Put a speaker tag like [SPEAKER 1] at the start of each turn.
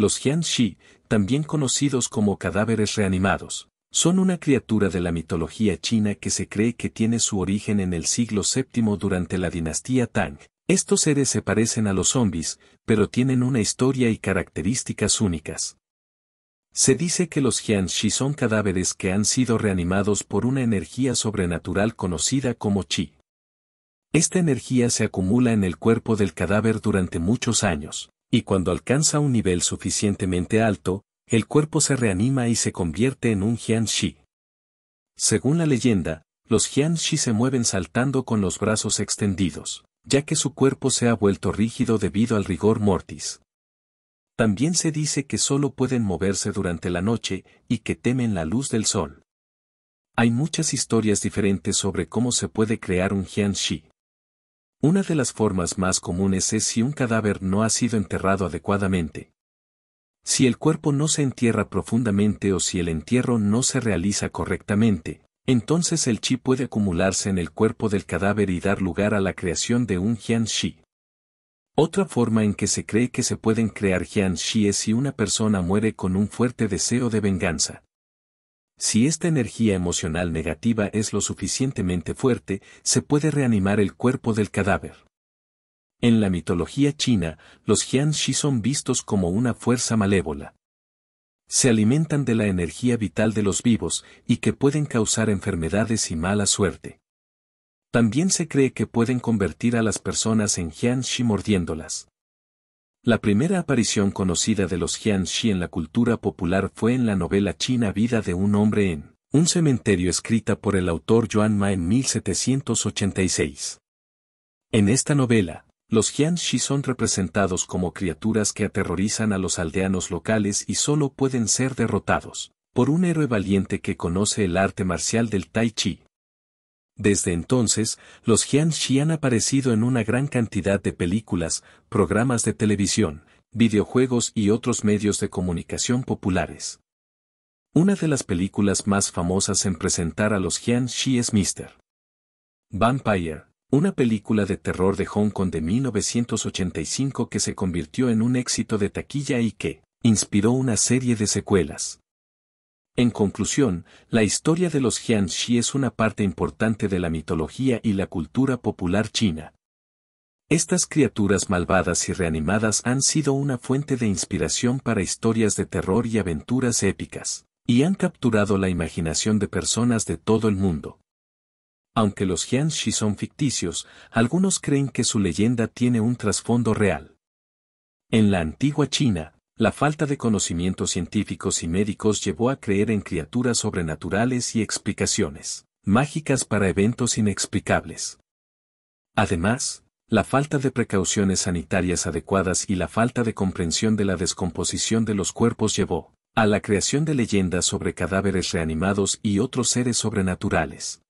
[SPEAKER 1] Los Jianxi, también conocidos como cadáveres reanimados, son una criatura de la mitología china que se cree que tiene su origen en el siglo VII durante la dinastía Tang. Estos seres se parecen a los zombies, pero tienen una historia y características únicas. Se dice que los Jianxi son cadáveres que han sido reanimados por una energía sobrenatural conocida como chi. Esta energía se acumula en el cuerpo del cadáver durante muchos años y cuando alcanza un nivel suficientemente alto, el cuerpo se reanima y se convierte en un shi Según la leyenda, los Jianxi se mueven saltando con los brazos extendidos, ya que su cuerpo se ha vuelto rígido debido al rigor mortis. También se dice que solo pueden moverse durante la noche y que temen la luz del sol. Hay muchas historias diferentes sobre cómo se puede crear un Jianxi. Una de las formas más comunes es si un cadáver no ha sido enterrado adecuadamente. Si el cuerpo no se entierra profundamente o si el entierro no se realiza correctamente, entonces el chi puede acumularse en el cuerpo del cadáver y dar lugar a la creación de un jian shi. Otra forma en que se cree que se pueden crear jian shi es si una persona muere con un fuerte deseo de venganza. Si esta energía emocional negativa es lo suficientemente fuerte, se puede reanimar el cuerpo del cadáver. En la mitología china, los Jianxi son vistos como una fuerza malévola. Se alimentan de la energía vital de los vivos y que pueden causar enfermedades y mala suerte. También se cree que pueden convertir a las personas en Jianxi mordiéndolas. La primera aparición conocida de los Jiangshi en la cultura popular fue en la novela china Vida de un hombre en un cementerio escrita por el autor Yuan Ma en 1786. En esta novela, los Jianxi son representados como criaturas que aterrorizan a los aldeanos locales y solo pueden ser derrotados por un héroe valiente que conoce el arte marcial del Tai Chi, desde entonces, los Jianxi han aparecido en una gran cantidad de películas, programas de televisión, videojuegos y otros medios de comunicación populares. Una de las películas más famosas en presentar a los Shi es Mr. Vampire, una película de terror de Hong Kong de 1985 que se convirtió en un éxito de taquilla y que inspiró una serie de secuelas. En conclusión, la historia de los Jiangxi es una parte importante de la mitología y la cultura popular china. Estas criaturas malvadas y reanimadas han sido una fuente de inspiración para historias de terror y aventuras épicas, y han capturado la imaginación de personas de todo el mundo. Aunque los Shi son ficticios, algunos creen que su leyenda tiene un trasfondo real. En la antigua China, la falta de conocimientos científicos y médicos llevó a creer en criaturas sobrenaturales y explicaciones mágicas para eventos inexplicables. Además, la falta de precauciones sanitarias adecuadas y la falta de comprensión de la descomposición de los cuerpos llevó a la creación de leyendas sobre cadáveres reanimados y otros seres sobrenaturales.